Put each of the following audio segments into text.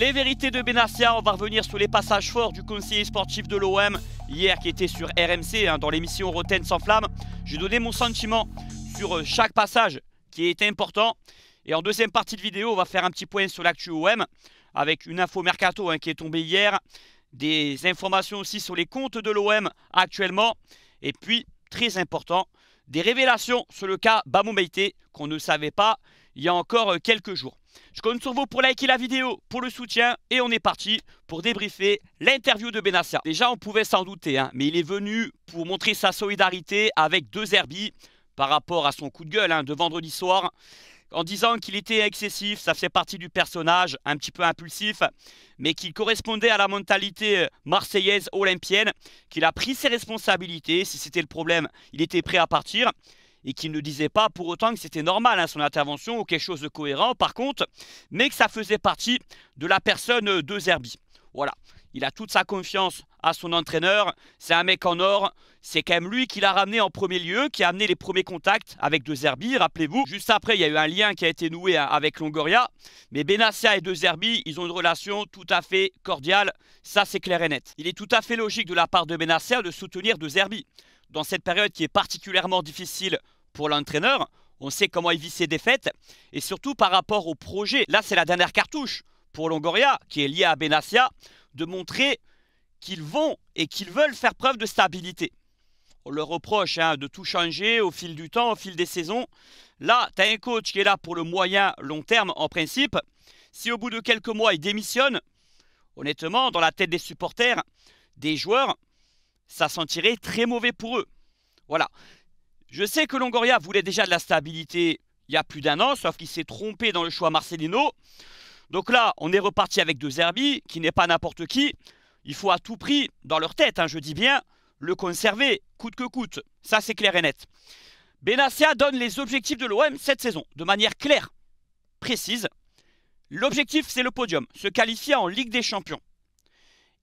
Les vérités de Benassia, on va revenir sur les passages forts du conseiller sportif de l'OM hier qui était sur RMC hein, dans l'émission Roten sans flamme. vais donné mon sentiment sur euh, chaque passage qui était important. Et en deuxième partie de vidéo, on va faire un petit point sur l'actu OM avec une info mercato hein, qui est tombée hier, des informations aussi sur les comptes de l'OM actuellement et puis très important, des révélations sur le cas Bamou qu'on ne savait pas il y a encore euh, quelques jours. Je compte sur vous pour liker la vidéo, pour le soutien, et on est parti pour débriefer l'interview de Benassia. Déjà, on pouvait s'en douter, hein, mais il est venu pour montrer sa solidarité avec deux herbies par rapport à son coup de gueule hein, de vendredi soir, en disant qu'il était excessif, ça faisait partie du personnage, un petit peu impulsif, mais qu'il correspondait à la mentalité euh, marseillaise olympienne, qu'il a pris ses responsabilités, si c'était le problème, il était prêt à partir et qu'il ne disait pas pour autant que c'était normal à hein, son intervention ou quelque chose de cohérent par contre, mais que ça faisait partie de la personne de Zerbi. Voilà, il a toute sa confiance à son entraîneur, c'est un mec en or, c'est quand même lui qui l'a ramené en premier lieu, qui a amené les premiers contacts avec De Zerbi, rappelez-vous. Juste après, il y a eu un lien qui a été noué hein, avec Longoria, mais Benassia et De Zerbi, ils ont une relation tout à fait cordiale, ça c'est clair et net. Il est tout à fait logique de la part de Benassia de soutenir De Zerbi dans cette période qui est particulièrement difficile pour l'entraîneur. On sait comment il vit ses défaites. Et surtout par rapport au projet, là c'est la dernière cartouche pour Longoria, qui est liée à Benassia, de montrer qu'ils vont et qu'ils veulent faire preuve de stabilité. On leur reproche hein, de tout changer au fil du temps, au fil des saisons. Là, tu as un coach qui est là pour le moyen long terme en principe. Si au bout de quelques mois il démissionne, honnêtement, dans la tête des supporters, des joueurs, ça sentirait très mauvais pour eux. Voilà. Je sais que Longoria voulait déjà de la stabilité il y a plus d'un an, sauf qu'il s'est trompé dans le choix Marcelino. Donc là, on est reparti avec deux Zerbi, qui n'est pas n'importe qui. Il faut à tout prix, dans leur tête, hein, je dis bien, le conserver, coûte que coûte. Ça, c'est clair et net. Benassia donne les objectifs de l'OM cette saison, de manière claire, précise. L'objectif, c'est le podium, se qualifier en Ligue des Champions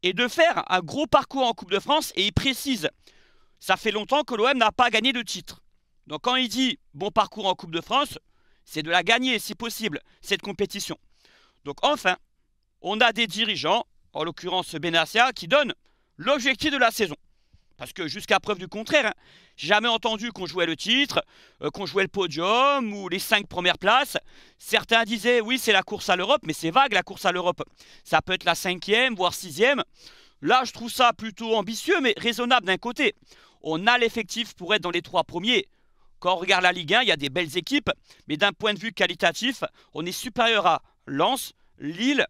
et de faire un gros parcours en Coupe de France. Et il précise, ça fait longtemps que l'OM n'a pas gagné de titre. Donc quand il dit bon parcours en Coupe de France, c'est de la gagner si possible, cette compétition. Donc enfin, on a des dirigeants, en l'occurrence Benassia, qui donnent l'objectif de la saison. Parce que jusqu'à preuve du contraire, hein, jamais entendu qu'on jouait le titre, euh, qu'on jouait le podium ou les cinq premières places. Certains disaient oui c'est la course à l'Europe, mais c'est vague la course à l'Europe. Ça peut être la cinquième, voire sixième. Là je trouve ça plutôt ambitieux, mais raisonnable d'un côté. On a l'effectif pour être dans les trois premiers. Quand on regarde la Ligue 1, il y a des belles équipes, mais d'un point de vue qualitatif, on est supérieur à Lens, Lille,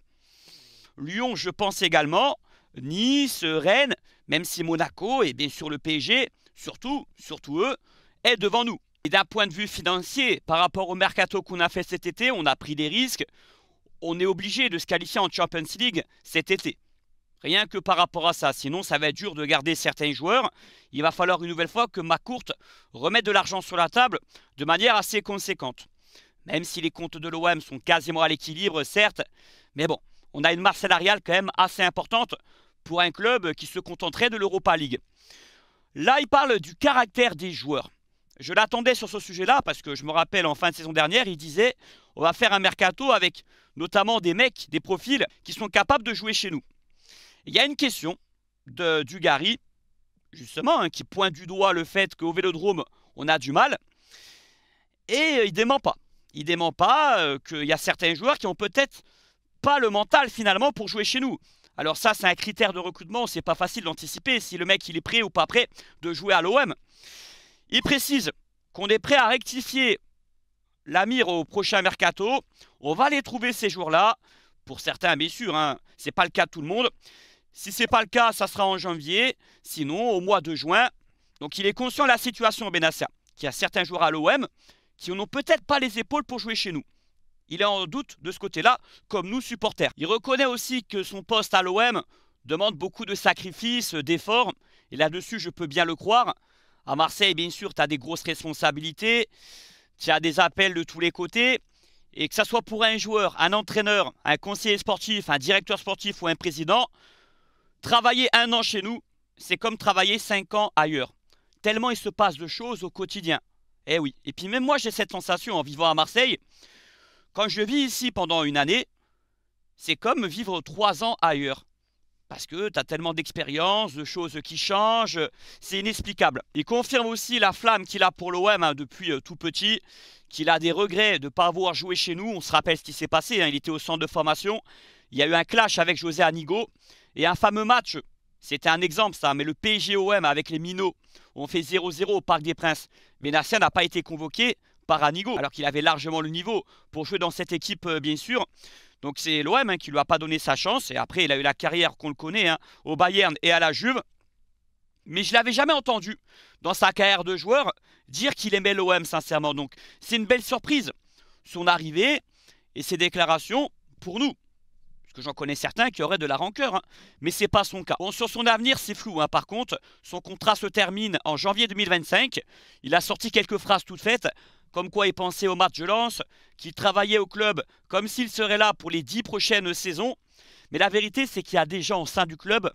Lyon, je pense également. Nice, Rennes, même si Monaco et eh bien sûr le PSG, surtout, surtout eux, est devant nous. Et d'un point de vue financier, par rapport au mercato qu'on a fait cet été, on a pris des risques. On est obligé de se qualifier en Champions League cet été. Rien que par rapport à ça, sinon ça va être dur de garder certains joueurs. Il va falloir une nouvelle fois que courte remette de l'argent sur la table de manière assez conséquente. Même si les comptes de l'OM sont quasiment à l'équilibre, certes, mais bon, on a une marge salariale quand même assez importante pour un club qui se contenterait de l'Europa League. Là, il parle du caractère des joueurs. Je l'attendais sur ce sujet-là parce que je me rappelle en fin de saison dernière, il disait on va faire un mercato avec notamment des mecs, des profils qui sont capables de jouer chez nous. Il y a une question de Dugarry, justement, hein, qui pointe du doigt le fait qu'au vélodrome, on a du mal. Et il dément pas. Il dément pas euh, qu'il y a certains joueurs qui ont peut-être pas le mental finalement pour jouer chez nous. Alors ça, c'est un critère de recrutement, c'est pas facile d'anticiper si le mec il est prêt ou pas prêt de jouer à l'OM. Il précise qu'on est prêt à rectifier la mire au prochain mercato. On va les trouver ces jours-là. Pour certains, bien sûr, hein, c'est pas le cas de tout le monde. Si c'est pas le cas, ça sera en janvier. Sinon, au mois de juin. Donc, il est conscient de la situation, Benassia, qui a certains joueurs à l'OM qui n'ont peut-être pas les épaules pour jouer chez nous il est en doute de ce côté-là, comme nous supporters. Il reconnaît aussi que son poste à l'OM demande beaucoup de sacrifices, d'efforts, et là-dessus je peux bien le croire. À Marseille, bien sûr, tu as des grosses responsabilités, tu as des appels de tous les côtés, et que ce soit pour un joueur, un entraîneur, un conseiller sportif, un directeur sportif ou un président, travailler un an chez nous, c'est comme travailler cinq ans ailleurs. Tellement il se passe de choses au quotidien. Eh oui, et puis même moi j'ai cette sensation en vivant à Marseille, quand je vis ici pendant une année, c'est comme vivre trois ans ailleurs. Parce que tu as tellement d'expériences, de choses qui changent, c'est inexplicable. Il confirme aussi la flamme qu'il a pour l'OM hein, depuis euh, tout petit, qu'il a des regrets de ne pas avoir joué chez nous. On se rappelle ce qui s'est passé, hein, il était au centre de formation, il y a eu un clash avec José Anigo et un fameux match. C'était un exemple ça, mais le PIG-OM avec les Minots, on fait 0-0 au Parc des Princes. Benassia n'a pas été convoqué, Paranigo, alors qu'il avait largement le niveau pour jouer dans cette équipe, euh, bien sûr. Donc c'est l'OM hein, qui lui a pas donné sa chance. Et après, il a eu la carrière qu'on le connaît hein, au Bayern et à la Juve. Mais je l'avais jamais entendu dans sa carrière de joueur dire qu'il aimait l'OM, sincèrement. Donc c'est une belle surprise, son arrivée et ses déclarations pour nous que j'en connais certains qui auraient de la rancœur, mais hein. mais c'est pas son cas. Bon, sur son avenir, c'est flou, hein. par contre, son contrat se termine en janvier 2025, il a sorti quelques phrases toutes faites, comme quoi il pensait au match de lance, qu'il travaillait au club comme s'il serait là pour les dix prochaines saisons, mais la vérité c'est qu'il y a des gens au sein du club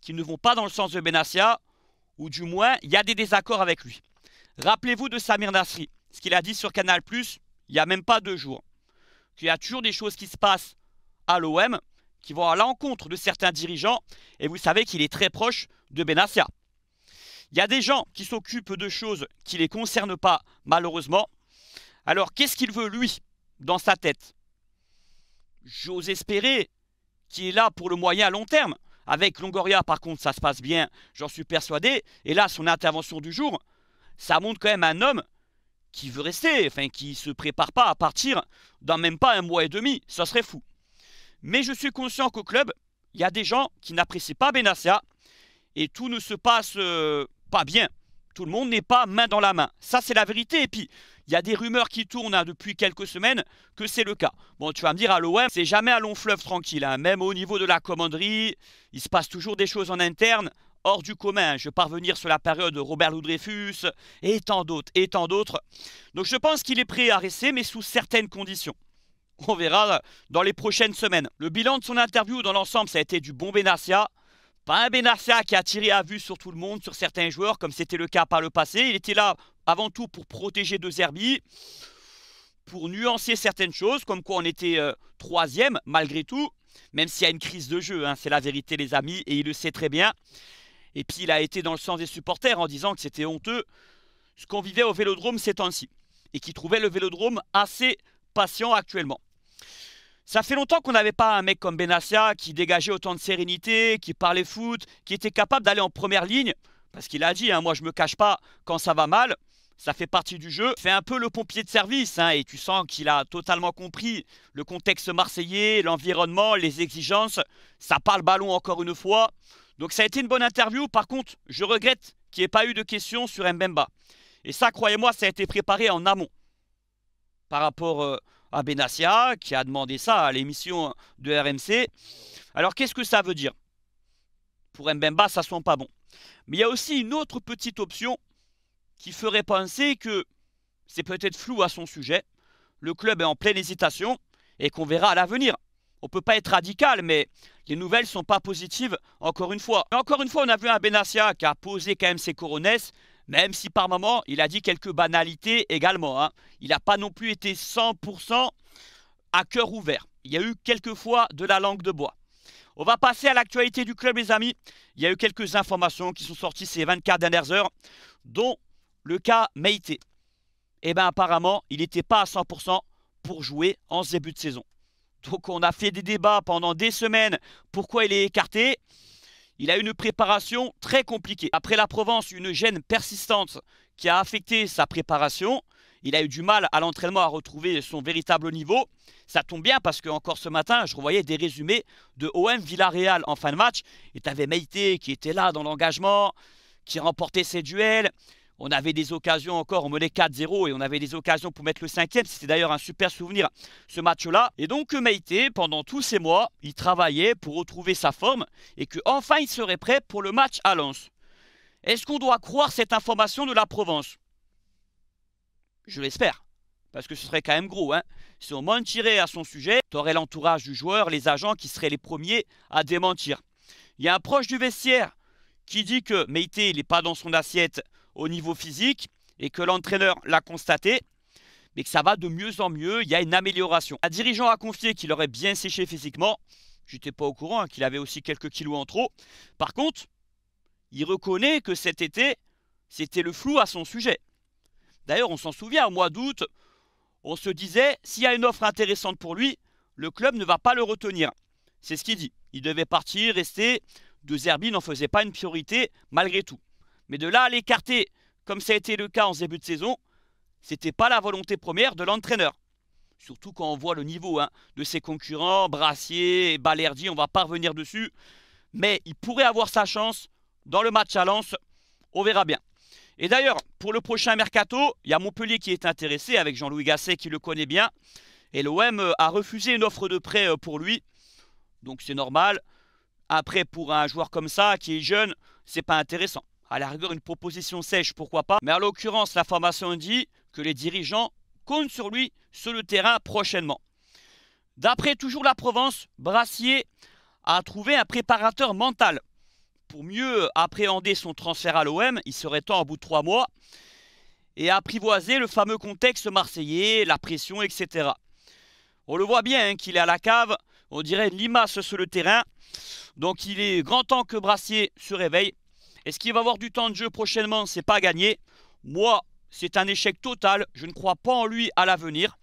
qui ne vont pas dans le sens de Benassia, ou du moins, il y a des désaccords avec lui. Rappelez-vous de Samir Nasri, ce qu'il a dit sur Canal+, il n'y a même pas deux jours, qu'il y a toujours des choses qui se passent à l'OM, qui vont à l'encontre de certains dirigeants, et vous savez qu'il est très proche de Benassia. Il y a des gens qui s'occupent de choses qui ne les concernent pas, malheureusement. Alors, qu'est-ce qu'il veut, lui, dans sa tête J'ose espérer qu'il est là pour le moyen à long terme. Avec Longoria, par contre, ça se passe bien, j'en suis persuadé. Et là, son intervention du jour, ça montre quand même un homme qui veut rester, enfin, qui ne se prépare pas à partir dans même pas un mois et demi. Ça serait fou. Mais je suis conscient qu'au club, il y a des gens qui n'apprécient pas Benassia et tout ne se passe euh, pas bien. Tout le monde n'est pas main dans la main. Ça, c'est la vérité. Et puis, il y a des rumeurs qui tournent hein, depuis quelques semaines que c'est le cas. Bon, tu vas me dire, à l'OM, c'est jamais un long fleuve tranquille. Hein. Même au niveau de la commanderie, il se passe toujours des choses en interne hors du commun. Hein. Je vais pas sur la période de Robert louis et tant d'autres, et tant d'autres. Donc, je pense qu'il est prêt à rester, mais sous certaines conditions. On verra dans les prochaines semaines. Le bilan de son interview dans l'ensemble, ça a été du bon Benassia. Pas un Benassia qui a tiré à vue sur tout le monde, sur certains joueurs, comme c'était le cas par le passé. Il était là avant tout pour protéger De Zerbi, pour nuancer certaines choses, comme quoi on était euh, troisième malgré tout, même s'il y a une crise de jeu, hein, c'est la vérité les amis, et il le sait très bien. Et puis il a été dans le sens des supporters en disant que c'était honteux ce qu'on vivait au Vélodrome ces temps-ci, et qu'il trouvait le Vélodrome assez patient actuellement. Ça fait longtemps qu'on n'avait pas un mec comme Benassia qui dégageait autant de sérénité, qui parlait foot, qui était capable d'aller en première ligne. Parce qu'il a dit, hein, moi je me cache pas quand ça va mal, ça fait partie du jeu. Fait un peu le pompier de service hein, et tu sens qu'il a totalement compris le contexte marseillais, l'environnement, les exigences. Ça parle ballon encore une fois. Donc ça a été une bonne interview. Par contre, je regrette qu'il n'y ait pas eu de questions sur Mbemba. Et ça, croyez-moi, ça a été préparé en amont par rapport euh, à Benassia qui a demandé ça à l'émission de RMC. Alors qu'est-ce que ça veut dire Pour Mbemba, ça ne sent pas bon. Mais il y a aussi une autre petite option qui ferait penser que c'est peut-être flou à son sujet. Le club est en pleine hésitation et qu'on verra à l'avenir. On ne peut pas être radical, mais les nouvelles ne sont pas positives, encore une fois. encore une fois, on a vu un Benassia qui a posé quand même ses couronnes même si par moment il a dit quelques banalités également. Hein. Il n'a pas non plus été 100% à cœur ouvert. Il y a eu quelques fois de la langue de bois. On va passer à l'actualité du club, les amis. Il y a eu quelques informations qui sont sorties ces 24 dernières heures, dont le cas Meite. Eh bien, apparemment, il n'était pas à 100% pour jouer en début de saison. Donc, on a fait des débats pendant des semaines. Pourquoi il est écarté il a une préparation très compliquée. Après la Provence, une gêne persistante qui a affecté sa préparation. Il a eu du mal à l'entraînement à retrouver son véritable niveau. Ça tombe bien parce que encore ce matin, je revoyais des résumés de OM Villarreal en fin de match. Et t'avais Meite qui était là dans l'engagement, qui remportait ses duels, on avait des occasions encore, on menait 4-0 et on avait des occasions pour mettre le cinquième. C'était d'ailleurs un super souvenir ce match-là. Et donc Meite, pendant tous ces mois, il travaillait pour retrouver sa forme et qu'enfin il serait prêt pour le match à Lens. Est-ce qu'on doit croire cette information de la Provence Je l'espère. Parce que ce serait quand même gros. Hein. si on mentirait à son sujet, t'aurais l'entourage du joueur, les agents qui seraient les premiers à démentir. Il y a un proche du vestiaire qui dit que Meite, n'est pas dans son assiette au niveau physique et que l'entraîneur l'a constaté, mais que ça va de mieux en mieux, il y a une amélioration. Un dirigeant a confié qu'il aurait bien séché physiquement, j'étais pas au courant hein, qu'il avait aussi quelques kilos en trop. Par contre, il reconnaît que cet été, c'était le flou à son sujet. D'ailleurs, on s'en souvient, au mois d'août, on se disait, s'il y a une offre intéressante pour lui, le club ne va pas le retenir. C'est ce qu'il dit. Il devait partir, rester. De Zerbi n'en faisait pas une priorité malgré tout. Mais de là à l'écarter, comme ça a été le cas en début de saison, c'était pas la volonté première de l'entraîneur. Surtout quand on voit le niveau hein, de ses concurrents, Brassier, Balerdi, on va pas revenir dessus. Mais il pourrait avoir sa chance dans le match à Lens, on verra bien. Et d'ailleurs, pour le prochain mercato, il y a Montpellier qui est intéressé avec Jean-Louis Gasset qui le connaît bien. Et l'OM a refusé une offre de prêt euh, pour lui. Donc c'est normal. Après, pour un joueur comme ça qui est jeune, c'est pas intéressant à la rigueur une proposition sèche, pourquoi pas. Mais à l'occurrence, la formation dit que les dirigeants comptent sur lui sur le terrain prochainement. D'après toujours la Provence, Brassier a trouvé un préparateur mental. Pour mieux appréhender son transfert à l'OM, il serait temps au bout de trois mois, et apprivoiser le fameux contexte marseillais, la pression, etc. On le voit bien hein, qu'il est à la cave, on dirait une limace sur le terrain. Donc il est grand temps que Brassier se réveille est-ce qu'il va avoir du temps de jeu prochainement C'est pas gagné. Moi, c'est un échec total. Je ne crois pas en lui à l'avenir.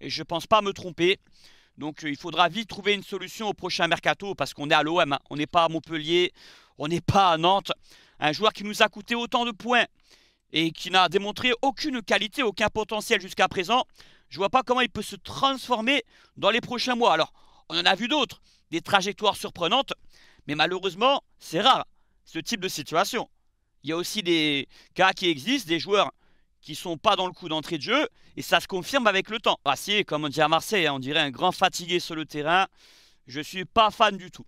Et je ne pense pas me tromper. Donc euh, il faudra vite trouver une solution au prochain mercato parce qu'on est à l'OM, hein. on n'est pas à Montpellier, on n'est pas à Nantes. Un joueur qui nous a coûté autant de points et qui n'a démontré aucune qualité, aucun potentiel jusqu'à présent, je ne vois pas comment il peut se transformer dans les prochains mois. Alors, on en a vu d'autres, des trajectoires surprenantes, mais malheureusement, c'est rare ce type de situation. Il y a aussi des cas qui existent, des joueurs qui sont pas dans le coup d'entrée de jeu, et ça se confirme avec le temps. Rassier, ah, comme on dit à Marseille, hein, on dirait un grand fatigué sur le terrain. Je suis pas fan du tout.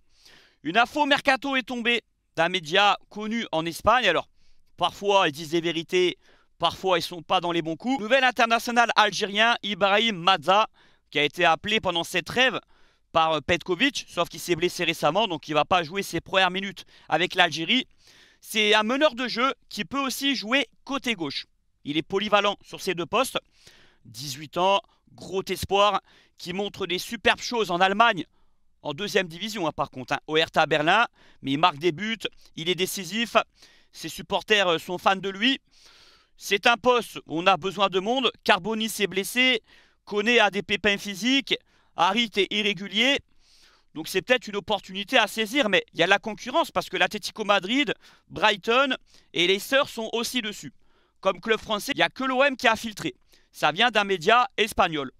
Une info mercato est tombée d'un média connu en Espagne. Alors, parfois ils disent des vérités, parfois ils sont pas dans les bons coups. Nouvel international algérien Ibrahim Mazza, qui a été appelé pendant cette rêve par euh, Petkovic, sauf qu'il s'est blessé récemment, donc il ne va pas jouer ses premières minutes avec l'Algérie. C'est un meneur de jeu qui peut aussi jouer côté gauche. Il est polyvalent sur ces deux postes. 18 ans, gros espoir, qui montre des superbes choses en Allemagne, en deuxième division hein, par contre, hein, Berlin. Mais il marque des buts, il est décisif, ses supporters euh, sont fans de lui. C'est un poste où on a besoin de monde. Carboni s'est blessé, connaît a des pépins physiques. Harry est irrégulier. Donc c'est peut-être une opportunité à saisir, mais il y a la concurrence parce que l'Atletico Madrid, Brighton et les Sœurs sont aussi dessus. Comme club français, il n'y a que l'OM qui a filtré. Ça vient d'un média espagnol.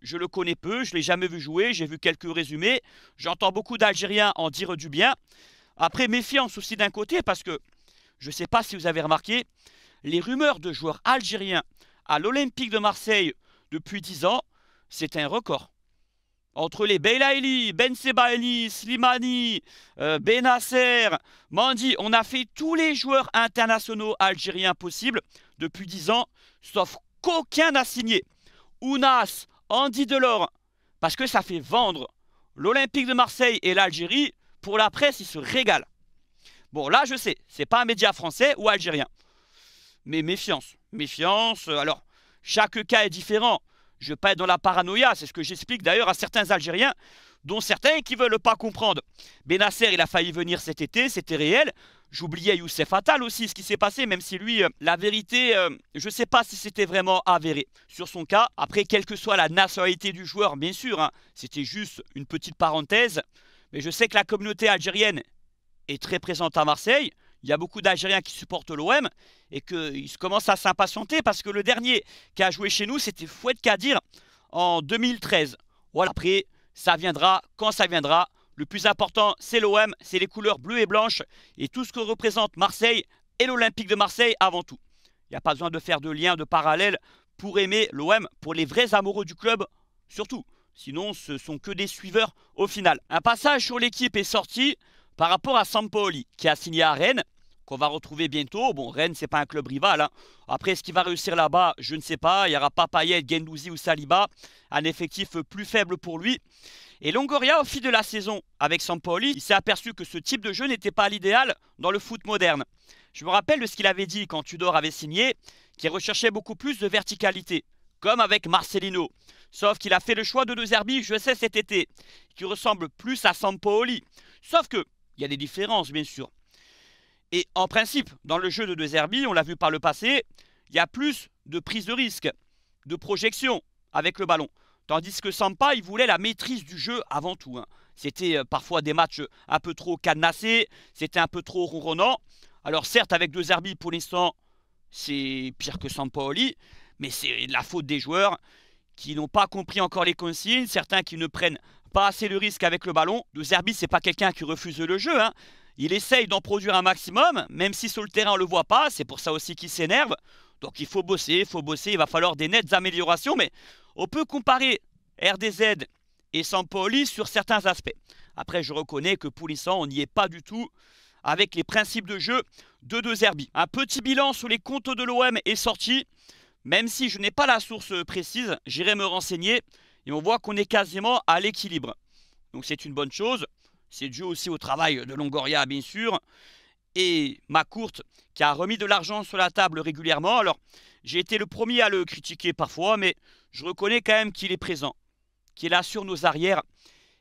Je le connais peu, je ne l'ai jamais vu jouer, j'ai vu quelques résumés. J'entends beaucoup d'Algériens en dire du bien. Après, méfiance aussi d'un côté parce que, je ne sais pas si vous avez remarqué, les rumeurs de joueurs algériens à l'Olympique de Marseille depuis 10 ans, c'est un record entre les Belaïli, Ben Sebaïli, Slimani, euh, Benasser, Mandi. On a fait tous les joueurs internationaux algériens possibles depuis 10 ans, sauf qu'aucun n'a signé. Ounas, Andy Delors, parce que ça fait vendre. L'Olympique de Marseille et l'Algérie, pour la presse, ils se régalent. Bon, là, je sais, c'est pas un média français ou algérien. Mais méfiance, méfiance. Euh, alors, chaque cas est différent. Je ne veux pas être dans la paranoïa, c'est ce que j'explique d'ailleurs à certains Algériens, dont certains qui ne veulent pas comprendre. Benasser, il a failli venir cet été, c'était réel. J'oubliais Youssef Attal aussi, ce qui s'est passé, même si lui, euh, la vérité, euh, je ne sais pas si c'était vraiment avéré sur son cas. Après, quelle que soit la nationalité du joueur, bien sûr, hein, c'était juste une petite parenthèse. Mais je sais que la communauté algérienne est très présente à Marseille il y a beaucoup d'Algériens qui supportent l'OM et qu'ils commencent à s'impatienter parce que le dernier qui a joué chez nous, c'était Fouet Kadir en 2013. Voilà, après, ça viendra quand ça viendra. Le plus important, c'est l'OM, c'est les couleurs bleues et blanches et tout ce que représente Marseille et l'Olympique de Marseille avant tout. Il n'y a pas besoin de faire de liens, de parallèle pour aimer l'OM, pour les vrais amoureux du club surtout. Sinon, ce sont que des suiveurs au final. Un passage sur l'équipe est sorti. Par rapport à Sampoli, qui a signé à Rennes, qu'on va retrouver bientôt. Bon, Rennes, c'est pas un club rival. Hein. Après, ce qu'il va réussir là-bas, je ne sais pas. Il y aura pas Payet, Gendouzi ou Saliba. Un effectif plus faible pour lui. Et Longoria, au fil de la saison avec Sampoli, il s'est aperçu que ce type de jeu n'était pas l'idéal dans le foot moderne. Je me rappelle de ce qu'il avait dit quand Tudor avait signé, qu'il recherchait beaucoup plus de verticalité, comme avec Marcelino. Sauf qu'il a fait le choix de deux herbies, je sais, cet été, qui ressemble plus à Sampoli. Sauf que il y a des différences, bien sûr. Et en principe, dans le jeu de deux herbies, on l'a vu par le passé, il y a plus de prise de risque, de projection avec le ballon. Tandis que Sampa, il voulait la maîtrise du jeu avant tout. Hein. C'était euh, parfois des matchs un peu trop cadenassés, c'était un peu trop ronronnant. Alors certes, avec deux herbies, pour l'instant, c'est pire que Sampaoli, mais c'est la faute des joueurs qui n'ont pas compris encore les consignes, certains qui ne prennent pas assez le risque avec le ballon. De Zerbi, c'est pas quelqu'un qui refuse le jeu. Hein. Il essaye d'en produire un maximum, même si sur le terrain on le voit pas. C'est pour ça aussi qu'il s'énerve. Donc il faut bosser, il faut bosser. Il va falloir des nettes améliorations, mais on peut comparer RDZ et Sampoli sur certains aspects. Après, je reconnais que pour on n'y est pas du tout avec les principes de jeu de De Zerbi. Un petit bilan sur les comptes de l'OM est sorti. Même si je n'ai pas la source précise, j'irai me renseigner. Et on voit qu'on est quasiment à l'équilibre. Donc c'est une bonne chose. C'est dû aussi au travail de Longoria, bien sûr. Et courte qui a remis de l'argent sur la table régulièrement. Alors, j'ai été le premier à le critiquer parfois, mais je reconnais quand même qu'il est présent, qu'il assure nos arrières.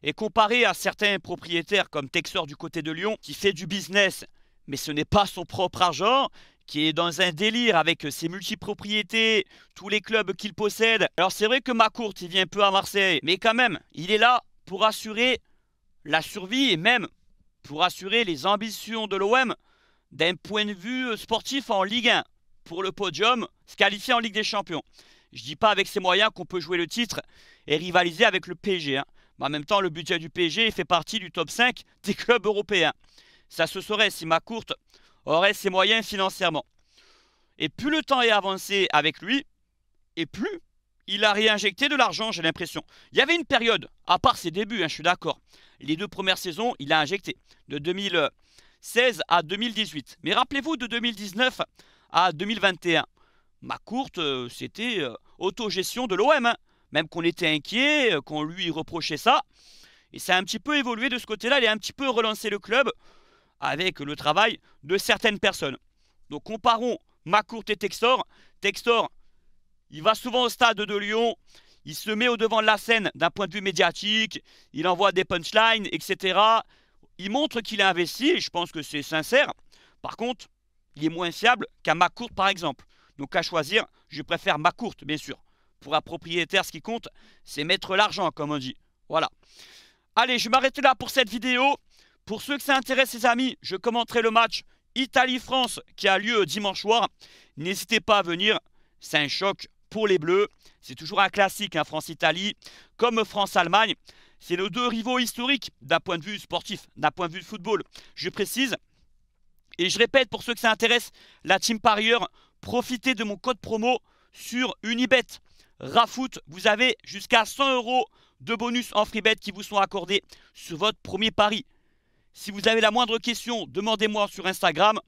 Et comparé à certains propriétaires comme Texor du côté de Lyon, qui fait du business, mais ce n'est pas son propre argent, qui est dans un délire avec euh, ses multipropriétés, tous les clubs qu'il possède. Alors c'est vrai que Macourt, il vient peu à Marseille, mais quand même, il est là pour assurer la survie et même pour assurer les ambitions de l'OM d'un point de vue euh, sportif en Ligue 1 pour le podium, se qualifier en Ligue des Champions. Je ne dis pas avec ses moyens qu'on peut jouer le titre et rivaliser avec le PSG. Hein. Mais en même temps, le budget du PSG fait partie du top 5 des clubs européens. Ça se saurait si Macourt aurait ses moyens financièrement. Et plus le temps est avancé avec lui, et plus il a réinjecté de l'argent, j'ai l'impression. Il y avait une période, à part ses débuts, hein, je suis d'accord. Les deux premières saisons, il a injecté, de 2016 à 2018. Mais rappelez-vous de 2019 à 2021. Ma courte, euh, c'était euh, autogestion de l'OM. Hein. Même qu'on était inquiet, euh, qu'on lui reprochait ça. Et ça a un petit peu évolué de ce côté-là. Il a un petit peu relancé le club avec le travail de certaines personnes. Donc comparons Macourt et Textor. Textor, il va souvent au stade de Lyon, il se met au devant de la scène d'un point de vue médiatique, il envoie des punchlines, etc. Il montre qu'il a investi, et je pense que c'est sincère. Par contre, il est moins fiable qu'un Macourt par exemple. Donc à choisir, je préfère Macourt, bien sûr. Pour un propriétaire, ce qui compte, c'est mettre l'argent, comme on dit. Voilà. Allez, je m'arrête m'arrêter là pour cette vidéo. Pour ceux que ça intéresse, les amis, je commenterai le match Italie-France qui a lieu dimanche soir. N'hésitez pas à venir, c'est un choc pour les Bleus. C'est toujours un classique, hein, France-Italie, comme France-Allemagne. C'est nos deux rivaux historiques d'un point de vue sportif, d'un point de vue de football. Je précise, et je répète pour ceux que ça intéresse, la team parieur, profitez de mon code promo sur Unibet. Rafoot, vous avez jusqu'à 100 euros de bonus en free bet qui vous sont accordés sur votre premier pari. Si vous avez la moindre question, demandez-moi sur Instagram.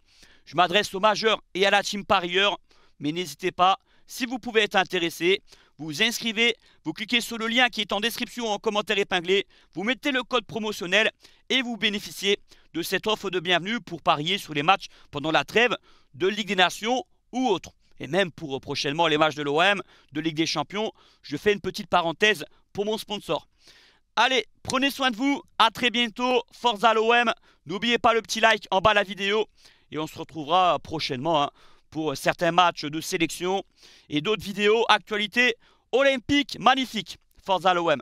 Je m'adresse aux majeurs et à la team parieur. Mais n'hésitez pas, si vous pouvez être intéressé, vous inscrivez, vous cliquez sur le lien qui est en description ou en commentaire épinglé, vous mettez le code promotionnel et vous bénéficiez de cette offre de bienvenue pour parier sur les matchs pendant la trêve de Ligue des Nations ou autres. Et même pour euh, prochainement les matchs de l'OM, de Ligue des Champions, je fais une petite parenthèse pour mon sponsor. Allez, prenez soin de vous. À très bientôt. Forza l'OM. N'oubliez pas le petit like en bas de la vidéo. Et on se retrouvera prochainement hein, pour certains matchs de sélection et d'autres vidéos actualités olympiques magnifiques. Forza l'OM.